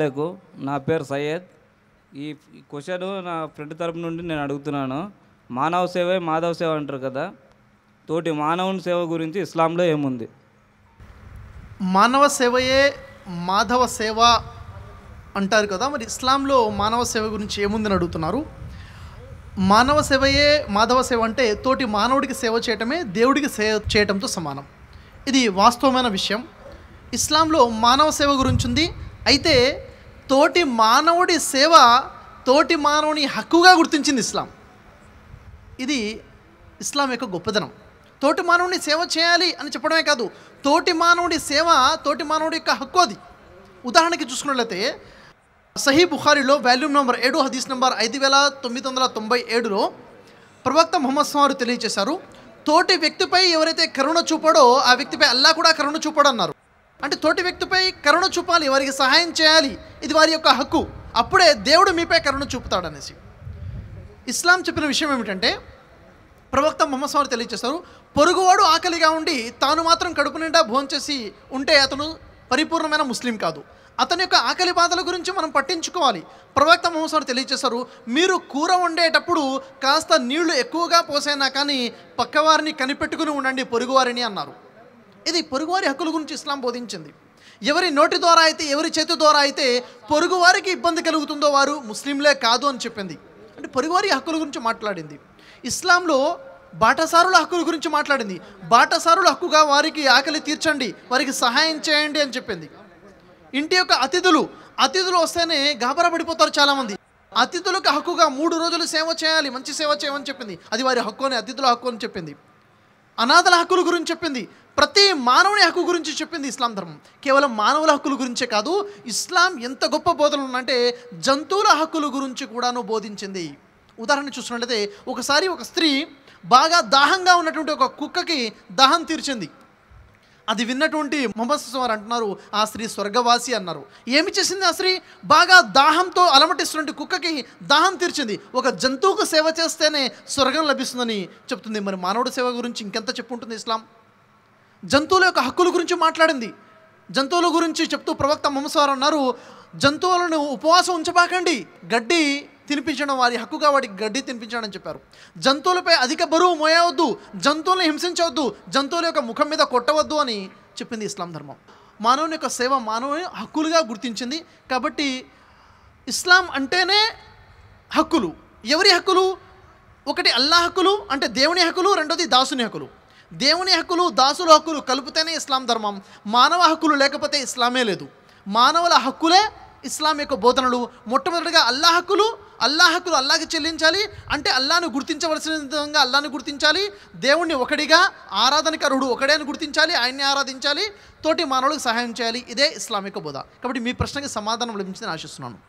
లేకు నా పేరు సయ్యద్ ఈ క్వశ్చన్ నా ఫ్రెండ్ తరపు నుండి నేను అడుగుతున్నాను మానవ సేవే మాధవ సేవ అంటారు కదా తోటి మానవుని సేవ గురించి ఇస్లాంలో ఏముంది మానవ సేవయే మాధవ సేవ అంటారు కదా మరి ఇస్లాంలో మానవ సేవ గురించి ఏముందని అడుగుతున్నారు మానవ సేవయే మాధవ సేవ అంటే తోటి మానవుడికి సేవ చేయటమే దేవుడికి సేవ చేయటంతో సమానం ఇది వాస్తవమైన విషయం ఇస్లాంలో మానవ సేవ గురించి ఉంది అయితే తోటి మానవుడి సేవ తోటి మానవుని హక్కుగా గుర్తించింది ఇస్లాం ఇది ఇస్లాం యొక్క గొప్పదనం తోటి మానవుని సేవ చేయాలి అని చెప్పడమే కాదు తోటి మానవుడి సేవ తోటి మానవుడి యొక్క హక్కు అది ఉదాహరణకి చూసుకున్నట్లయితే సహీ బుఖారిలో వాల్యూమ్ నెంబర్ ఏడు హదీస్ నెంబర్ ఐదు వేల తొమ్మిది వందల తొంభై ఏడులో ప్రవక్త మొహమ్మద్ స్వారు తెలియజేశారు తోటి వ్యక్తిపై ఎవరైతే కరుణ చూపాడో ఆ వ్యక్తిపై అల్లా కూడా కరుణ చూపడన్నారు అంటే తోటి వ్యక్తిపై కరుణ చూపాలి వారికి సహాయం చేయాలి ఇది వారి యొక్క హక్కు అప్పుడే దేవుడు మీపై కరుణ చూపుతాడనేసి ఇస్లాం చెప్పిన విషయం ఏమిటంటే ప్రవక్త మొహమ్మద్ వారు తెలియజేస్తారు పొరుగువాడు ఆకలిగా ఉండి తాను మాత్రం కడుపు నిండా భోంచేసి ఉంటే అతను పరిపూర్ణమైన ముస్లిం కాదు అతని యొక్క ఆకలి బాధల గురించి మనం పట్టించుకోవాలి ప్రవక్త మహోత్సవాలు తెలియజేశారు మీరు కూర వండేటప్పుడు కాస్త నీళ్లు ఎక్కువగా పోసైనా కానీ పక్కవారిని కనిపెట్టుకుని ఉండండి పొరుగువారిని అన్నారు ఇది పొరుగువారి హక్కుల గురించి ఇస్లాం బోధించింది ఎవరి నోటి ద్వారా అయితే ఎవరి చేతి ద్వారా అయితే పొరుగువారికి ఇబ్బంది కలుగుతుందో వారు ముస్లింలే కాదు అని చెప్పింది అంటే పొరుగువారి హక్కుల గురించి మాట్లాడింది ఇస్లాంలో బాటసారుల హక్కుల గురించి మాట్లాడింది బాటసారుల హక్కుగా వారికి ఆకలి తీర్చండి వారికి సహాయం చేయండి అని చెప్పింది ఇంటి యొక్క అతిథులు అతిథులు వస్తేనే గాబరా పడిపోతారు చాలామంది అతిథులకు హక్కుగా మూడు రోజులు సేవ చేయాలి మంచి సేవ చేయమని చెప్పింది అది వారి హక్కు అని అతిథుల హక్కు అని చెప్పింది అనాథల హక్కుల గురించి చెప్పింది ప్రతి మానవుని హక్కు గురించి చెప్పింది ఇస్లాం ధర్మం కేవలం మానవుల హక్కుల గురించే కాదు ఇస్లాం ఎంత గొప్ప బోధనలు ఉందంటే జంతువుల హక్కుల గురించి కూడాను బోధించింది ఉదాహరణ చూసినట్లయితే ఒకసారి ఒక స్త్రీ బాగా దాహంగా ఉన్నటువంటి ఒక కుక్కకి దాహం తీర్చింది అది విన్నటువంటి మొహమ్మద్ వారు అంటున్నారు ఆ స్త్రీ స్వర్గవాసి అన్నారు ఏమి చేసింది ఆ స్త్రీ బాగా దాహంతో అలమటిస్తున్నటువంటి కుక్కకి దాహం తీర్చింది ఒక జంతువుకు సేవ చేస్తేనే స్వర్గం లభిస్తుందని చెప్తుంది మరి మానవుడి సేవ గురించి ఇంకెంత చెప్పుంటుంది ఇస్లాం జంతువుల యొక్క హక్కుల గురించి మాట్లాడింది జంతువుల గురించి చెప్తూ ప్రవక్త మంసవారు అన్నారు జంతువులను ఉపవాసం ఉంచబాకండి గడ్డి తినిపించడం వారి హక్కు కాబట్టి గడ్డి తినిపించడం అని చెప్పారు జంతువులపై అధిక బరువు మోయవద్దు జంతువులను హింసించవద్దు జంతువుల యొక్క ముఖం మీద కొట్టవద్దు అని చెప్పింది ఇస్లాం ధర్మం మానవుని యొక్క సేవ మానవుని హక్కులుగా గుర్తించింది కాబట్టి ఇస్లాం అంటేనే హక్కులు ఎవరి హక్కులు ఒకటి అల్లా హక్కులు అంటే దేవుని హక్కులు రెండోది దాసుని హక్కులు దేవుని హక్కులు దాసుల హక్కులు కలిపితేనే ఇస్లాం ధర్మం మానవ హక్కులు లేకపోతే ఇస్లామే లేదు మానవుల హక్కులే ఇస్లాం యొక్క బోధనలు మొట్టమొదటిగా అల్లా హక్కులు అల్లా హక్కులు అల్లాకి చెల్లించాలి అంటే అల్లాను గుర్తించవలసిన విధంగా అల్లాను గుర్తించాలి దేవుణ్ణి ఒకటిగా ఆరాధనకరుడు ఒకడే అని గుర్తించాలి ఆయన్ని ఆరాధించాలి తోటి మానవులకు సహాయం చేయాలి ఇదే ఇస్లామిక బోధ కాబట్టి మీ ప్రశ్నకి సమాధానం లభించిందని ఆశిస్తున్నాను